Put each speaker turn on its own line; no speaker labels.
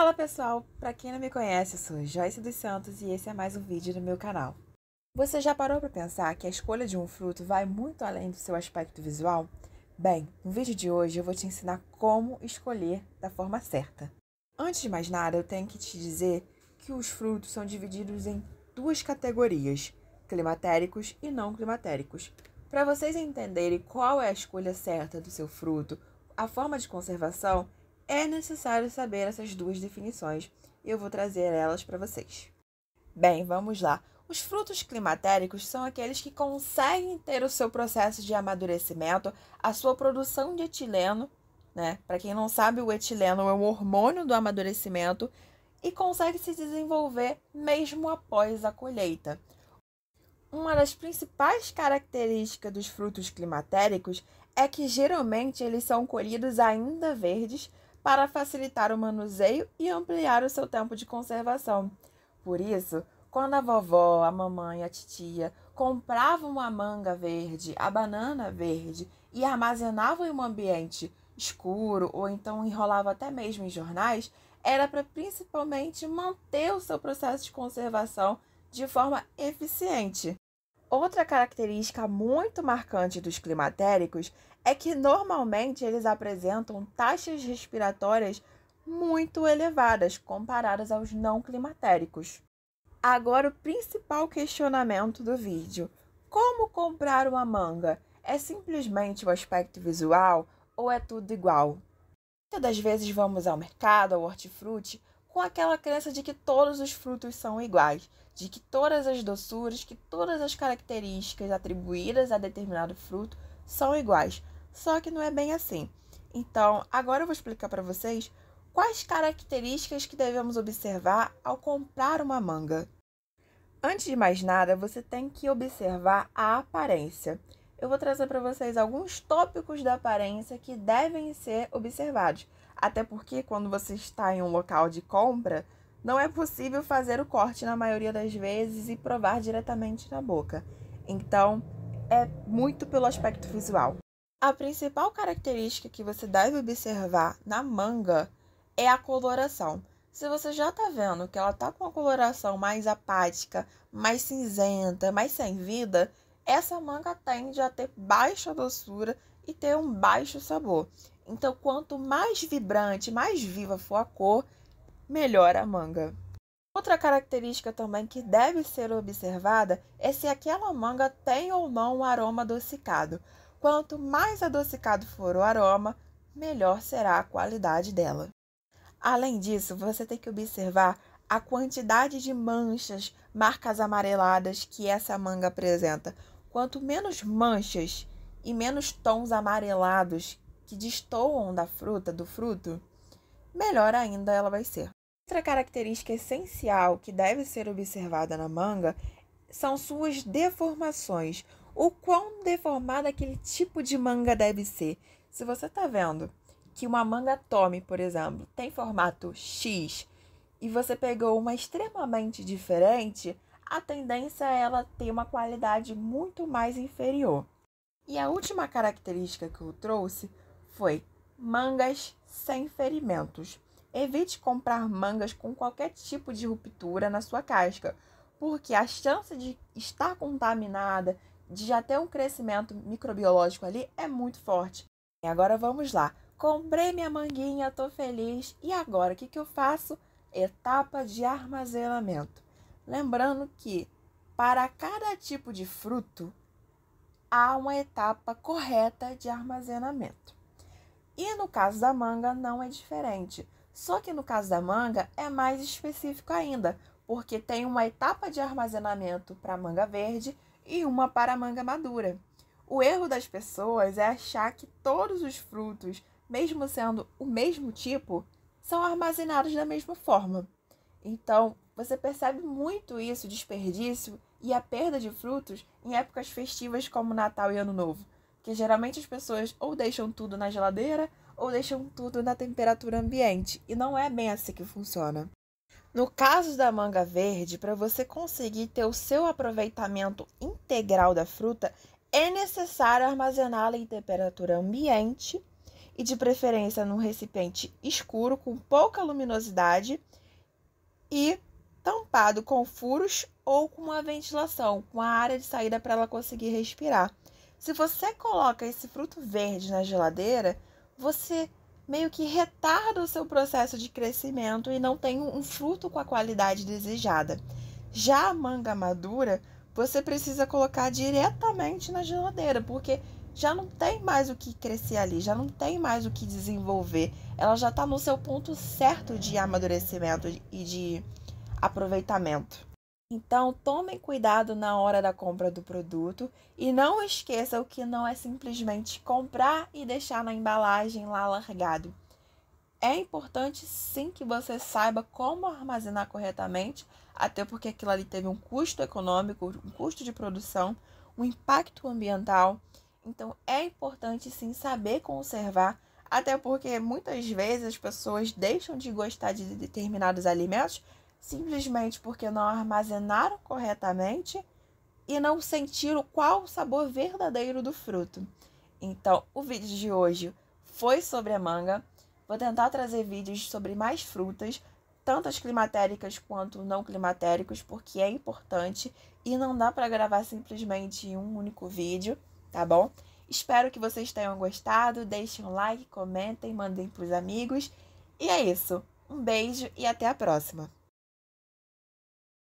Fala pessoal, para quem não me conhece, eu sou Joyce dos Santos e esse é mais um vídeo do meu canal. Você já parou para pensar que a escolha de um fruto vai muito além do seu aspecto visual? Bem, no vídeo de hoje eu vou te ensinar como escolher da forma certa. Antes de mais nada, eu tenho que te dizer que os frutos são divididos em duas categorias, climatéricos e não climatéricos. Para vocês entenderem qual é a escolha certa do seu fruto, a forma de conservação é necessário saber essas duas definições e eu vou trazer elas para vocês. Bem, vamos lá. Os frutos climatéricos são aqueles que conseguem ter o seu processo de amadurecimento, a sua produção de etileno, né? Para quem não sabe, o etileno é um hormônio do amadurecimento e consegue se desenvolver mesmo após a colheita. Uma das principais características dos frutos climatéricos é que geralmente eles são colhidos ainda verdes para facilitar o manuseio e ampliar o seu tempo de conservação. Por isso, quando a vovó, a mamãe, a titia compravam a manga verde, a banana verde e armazenavam em um ambiente escuro ou então enrolava até mesmo em jornais, era para principalmente manter o seu processo de conservação de forma eficiente. Outra característica muito marcante dos climatéricos é que normalmente eles apresentam taxas respiratórias muito elevadas comparadas aos não climatéricos. Agora, o principal questionamento do vídeo: como comprar uma manga? É simplesmente o um aspecto visual ou é tudo igual? Muitas das vezes vamos ao mercado, ao hortifruti, com aquela crença de que todos os frutos são iguais, de que todas as doçuras, que todas as características atribuídas a determinado fruto são iguais. Só que não é bem assim. Então, agora eu vou explicar para vocês quais características que devemos observar ao comprar uma manga. Antes de mais nada, você tem que observar a aparência. Eu vou trazer para vocês alguns tópicos da aparência que devem ser observados até porque quando você está em um local de compra, não é possível fazer o corte na maioria das vezes e provar diretamente na boca. Então, é muito pelo aspecto visual. A principal característica que você deve observar na manga é a coloração. Se você já está vendo que ela está com uma coloração mais apática, mais cinzenta, mais sem vida, essa manga tende a ter baixa doçura e ter um baixo sabor. Então, quanto mais vibrante, mais viva for a cor, melhor a manga. Outra característica também que deve ser observada é se aquela manga tem ou não um aroma adocicado. Quanto mais adocicado for o aroma, melhor será a qualidade dela. Além disso, você tem que observar a quantidade de manchas, marcas amareladas que essa manga apresenta. Quanto menos manchas e menos tons amarelados que destoam da fruta, do fruto, melhor ainda ela vai ser. Outra característica essencial que deve ser observada na manga são suas deformações. O quão deformada aquele tipo de manga deve ser. Se você está vendo que uma manga tome, por exemplo, tem formato X e você pegou uma extremamente diferente, a tendência é ela ter uma qualidade muito mais inferior. E a última característica que eu trouxe foi mangas sem ferimentos. Evite comprar mangas com qualquer tipo de ruptura na sua casca, porque a chance de estar contaminada, de já ter um crescimento microbiológico ali, é muito forte. E agora vamos lá. Comprei minha manguinha, estou feliz. E agora o que, que eu faço? Etapa de armazenamento. Lembrando que para cada tipo de fruto há uma etapa correta de armazenamento. E no caso da manga não é diferente. Só que no caso da manga é mais específico ainda, porque tem uma etapa de armazenamento para manga verde e uma para manga madura. O erro das pessoas é achar que todos os frutos, mesmo sendo o mesmo tipo, são armazenados da mesma forma. Então, você percebe muito isso, desperdício e a perda de frutos em épocas festivas como Natal e Ano Novo que geralmente as pessoas ou deixam tudo na geladeira ou deixam tudo na temperatura ambiente, e não é bem assim que funciona. No caso da manga verde, para você conseguir ter o seu aproveitamento integral da fruta, é necessário armazená-la em temperatura ambiente e de preferência num recipiente escuro com pouca luminosidade e tampado com furos ou com uma ventilação, com a área de saída para ela conseguir respirar. Se você coloca esse fruto verde na geladeira, você meio que retarda o seu processo de crescimento e não tem um fruto com a qualidade desejada. Já a manga madura, você precisa colocar diretamente na geladeira, porque já não tem mais o que crescer ali, já não tem mais o que desenvolver. Ela já está no seu ponto certo de amadurecimento e de aproveitamento. Então, tomem cuidado na hora da compra do produto e não esqueçam que não é simplesmente comprar e deixar na embalagem lá largado. É importante sim que você saiba como armazenar corretamente, até porque aquilo ali teve um custo econômico, um custo de produção, um impacto ambiental. Então é importante sim saber conservar, até porque muitas vezes as pessoas deixam de gostar de determinados alimentos simplesmente porque não armazenaram corretamente e não sentiram qual o sabor verdadeiro do fruto. Então, o vídeo de hoje foi sobre a manga. Vou tentar trazer vídeos sobre mais frutas, tanto as climatéricas quanto não climatéricos, porque é importante e não dá para gravar simplesmente um único vídeo, tá bom? Espero que vocês tenham gostado, deixem um like, comentem, mandem para os amigos. E é isso. Um beijo e até a próxima.